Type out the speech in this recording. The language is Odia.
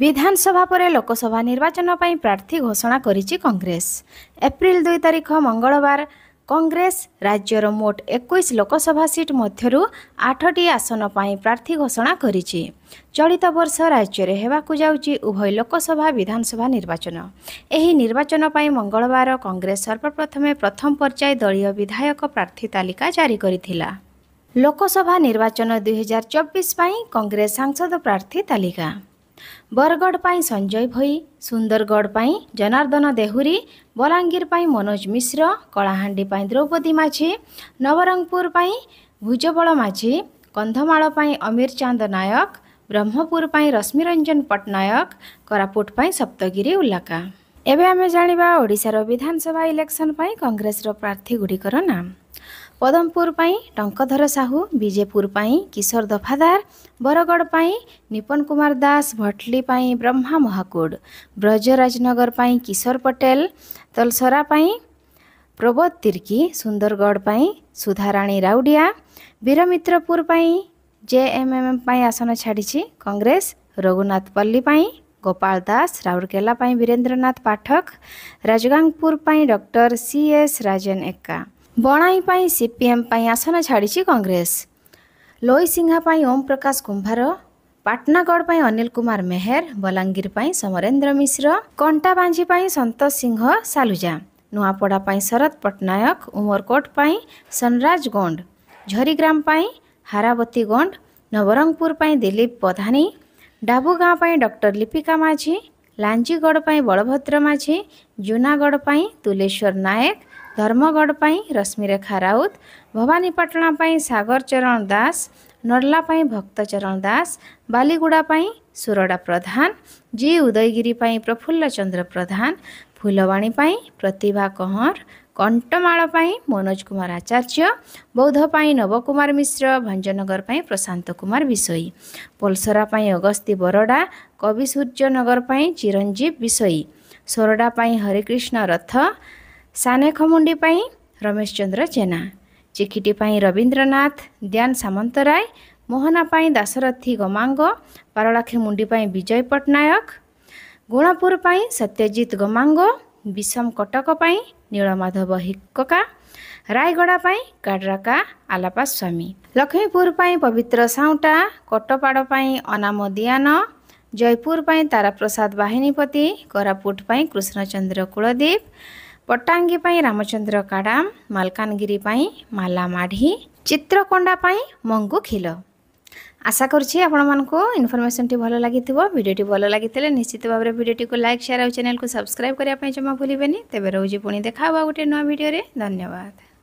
ବିଧାନସଭା ପରେ ଲୋକସଭା ନିର୍ବାଚନ ପାଇଁ ପ୍ରାର୍ଥୀ ଘୋଷଣା କରିଛି କଂଗ୍ରେସ ଏପ୍ରିଲ ଦୁଇ ତାରିଖ ମଙ୍ଗଳବାର କଂଗ୍ରେସ ରାଜ୍ୟର ମୋଟ ଏକୋଇଶ ଲୋକସଭା ସିଟ୍ ମଧ୍ୟରୁ ଆଠଟି ଆସନ ପାଇଁ ପ୍ରାର୍ଥୀ ଘୋଷଣା କରିଛି ଚଳିତ ବର୍ଷ ରାଜ୍ୟରେ ହେବାକୁ ଯାଉଛି ଉଭୟ ଲୋକସଭା ବିଧାନସଭା ନିର୍ବାଚନ ଏହି ନିର୍ବାଚନ ପାଇଁ ମଙ୍ଗଳବାର କଂଗ୍ରେସ ସର୍ବପ୍ରଥମେ ପ୍ରଥମ ପର୍ଯ୍ୟାୟ ଦଳୀୟ ବିଧାୟକ ପ୍ରାର୍ଥୀ ତାଲିକା ଜାରି କରିଥିଲା ଲୋକସଭା ନିର୍ବାଚନ ଦୁଇହଜାର ଚବିଶ ପାଇଁ କଂଗ୍ରେସ ସାଂସଦ ପ୍ରାର୍ଥୀ ତାଲିକା ବରଗଡ଼ ପାଇଁ ସଞ୍ଜୟ ଭୋଇ ସୁନ୍ଦରଗଡ଼ ପାଇଁ ଜନାର୍ଦ୍ଦନ ଦେହୁରୀ ବଲାଙ୍ଗୀର ପାଇଁ ମନୋଜ ମିଶ୍ର କଳାହାଣ୍ଡି ପାଇଁ ଦ୍ରୌପଦୀ ମାଝି ନବରଙ୍ଗପୁର ପାଇଁ ଭୁଜବଳ ମାଝି କନ୍ଧମାଳ ପାଇଁ ଅମୀର ଚାନ୍ଦ ନାୟକ ବ୍ରହ୍ମପୁର ପାଇଁ ରଶ୍ମିରଞ୍ଜନ ପଟ୍ଟନାୟକ କୋରାପୁଟ ପାଇଁ ସପ୍ତଗିରି ଉଲ୍ଲାକା ଏବେ ଆମେ ଜାଣିବା ଓଡ଼ିଶାର ବିଧାନସଭା ଇଲେକ୍ସନ୍ ପାଇଁ କଂଗ୍ରେସର ପ୍ରାର୍ଥୀଗୁଡ଼ିକର ନାମ ପଦମପୁର ପାଇଁ ଟଙ୍କଧର ସାହୁ ବିଜେପୁର ପାଇଁ କିଶୋର ଦଫାଦାର ବରଗଡ଼ ପାଇଁ ନିପନ କୁମାର ଦାସ ଭଟଲି ପାଇଁ ବ୍ରହ୍ମା ମହାକୁଡ଼ ବ୍ରଜରାଜନଗର ପାଇଁ କିଶୋର ପଟେଲ ତଲସରା ପାଇଁ ପ୍ରବୋଧ ତିର୍କି ସୁନ୍ଦରଗଡ଼ ପାଇଁ ସୁଧାରାଣୀ ରାଉଡ଼ିଆ ବୀରମିତ୍ରପୁର ପାଇଁ ଜେଏମ୍ଏମ୍ ପାଇଁ ଆସନ ଛାଡ଼ିଛି କଂଗ୍ରେସ ରଘୁନାଥ ପଲ୍ଲୀ ପାଇଁ ଗୋପାଳ ଦାସ ରାଉରକେଲା ପାଇଁ ବୀରେନ୍ଦ୍ରନାଥ ପାଠକ ରାଜଗାଙ୍ଗପୁର ପାଇଁ ଡକ୍ଟର ସିଏସ୍ ରାଜନ ଏକା ବଣାଇ ପାଇଁ ସିପିଏମ୍ ପାଇଁ ଆସନ ଛାଡ଼ିଛି କଂଗ୍ରେସ ଲୋଇ ସିଂହା ପାଇଁ ଓମ୍ ପ୍ରକାଶ କୁମ୍ଭାର ପାଟନାଗଡ଼ ପାଇଁ ଅନିଲ କୁମାର ମେହେର ବଲାଙ୍ଗୀର ପାଇଁ ସମରେନ୍ଦ୍ର ମିଶ୍ର କଣ୍ଟାବାଞ୍ଜି ପାଇଁ ସନ୍ତୋଷ ସିଂହ ସାଲୁଜା ନୂଆପଡ଼ା ପାଇଁ ଶରତ ପଟ୍ଟନାୟକ ଉମରକୋଟ ପାଇଁ ସନରାଜ ଗୋଣ୍ଡ ଝରିଗ୍ରାମ ପାଇଁ ହାରାବତୀ ଗୋଣ୍ଡ ନବରଙ୍ଗପୁର ପାଇଁ ଦିଲ୍ଲୀପ ପଧାନୀ ଡାବୁଗାଁ ପାଇଁ ଡକ୍ଟର ଲିପିକା ମାଝୀ ଲାଞ୍ଜିଗଡ଼ ପାଇଁ ବଳଭଦ୍ର ମାଝୀ ଜୁନାଗଡ଼ ପାଇଁ ତୁଲେଶ୍ୱର ନାୟକ रश्मि रेखा राउत भवानीपटना सगर चरण दास नर्लाप भक्त चरण दास बालिगुडाप सुरडा प्रधान जिउदयगिरी प्रफुल्ल चन्द्र प्रधान फुलवाणीप प्रतिभा कँर कन्टमाल मनोज कुमार आचार्य बौद्धप नव कुमार मिश्र भञ्जनगरप प्रशांत कुमार विषय पोलसरा अगस्ती बरोडा कवि सूर्य चिरंजीव चिरञ्जीव विषय सोरडाप हरिकृष्ण रथ ସାନେ ଖମୁଣ୍ଡି ପାଇଁ ରମେଶ ଚନ୍ଦ୍ର ଜେନା ଚିକିଟି ପାଇଁ ରବୀନ୍ଦ୍ରନାଥ ଦ୍ୟାନ ସାମନ୍ତରାୟ ମୋହନା ପାଇଁ ଦାସରଥୀ ଗମାଙ୍ଗ ପାରଳାଖୀ ମୁଣ୍ଡି ପାଇଁ ବିଜୟ ପଟ୍ଟନାୟକ ଗୁଣପୁର ପାଇଁ ସତ୍ୟଜିତ ଗମାଙ୍ଗ ବିଷମ କଟକ ପାଇଁ ନୀଳମାଧବ ହିକକା ରାୟଗଡ଼ା ପାଇଁ କାଡ୍ରାକା ଆଲାପା ସ୍ୱାମୀ ଲକ୍ଷ୍ମୀପୁର ପାଇଁ ପବିତ୍ର ସାଉଁଟା କଟପାଡ଼ ପାଇଁ ଅନାମ ଦିଆନ ଜୟପୁର ପାଇଁ ତାରାପ୍ରସାଦ ବାହିନୀପତି କୋରାପୁଟ ପାଇଁ କୃଷ୍ଣଚନ୍ଦ୍ର କୁଳଦୀପ ପଟ୍ଟାଙ୍ଗୀ ପାଇଁ ରାମଚନ୍ଦ୍ର କାଡ଼ା ମାଲକାନଗିରି ପାଇଁ ମାଲା ମାଢ଼ି ଚିତ୍ରକୋଣ୍ଡା ପାଇଁ ମଙ୍ଗୁ ଖିଲ আশা করছি আপনার ইনফরমেশনটি ভালো লাগিথ ভিডিওটি ভালো লাগিলে নিশ্চিত ভাবে ভিডিওটি লাইক সেয়ার আর চ্যানেল সবসক্রাইব করা জমা ভুলবেনি তবে রোজ পুঁ দেখা হওয়া গোটে নয় ভিডিওরে ধন্যবাদ